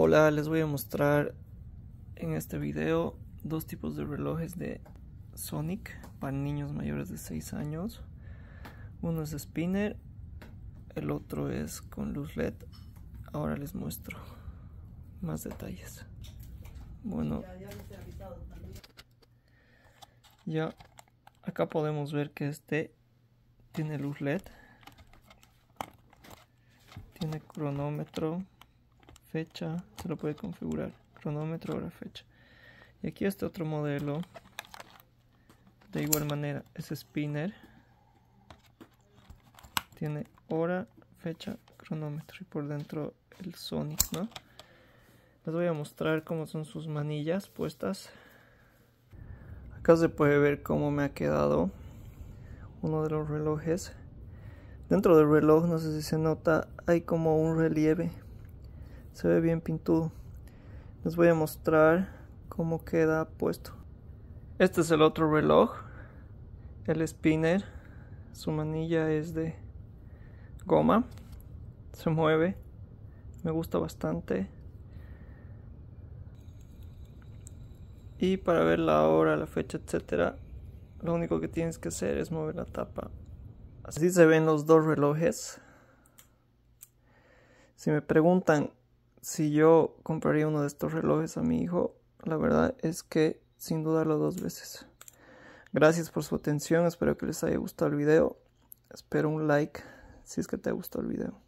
Hola, les voy a mostrar en este video dos tipos de relojes de Sonic para niños mayores de 6 años. Uno es spinner, el otro es con luz LED. Ahora les muestro más detalles. Bueno, ya acá podemos ver que este tiene luz LED, tiene cronómetro fecha, se lo puede configurar, cronómetro, hora, fecha. Y aquí este otro modelo, de igual manera, es spinner, tiene hora, fecha, cronómetro y por dentro el Sonic, ¿no? Les voy a mostrar cómo son sus manillas puestas. Acá se puede ver cómo me ha quedado uno de los relojes. Dentro del reloj, no sé si se nota, hay como un relieve se ve bien pintudo les voy a mostrar cómo queda puesto este es el otro reloj el spinner su manilla es de goma se mueve me gusta bastante y para ver la hora la fecha etcétera lo único que tienes que hacer es mover la tapa así se ven los dos relojes si me preguntan si yo compraría uno de estos relojes a mi hijo, la verdad es que sin dudarlo dos veces. Gracias por su atención, espero que les haya gustado el video. Espero un like si es que te gustado el video.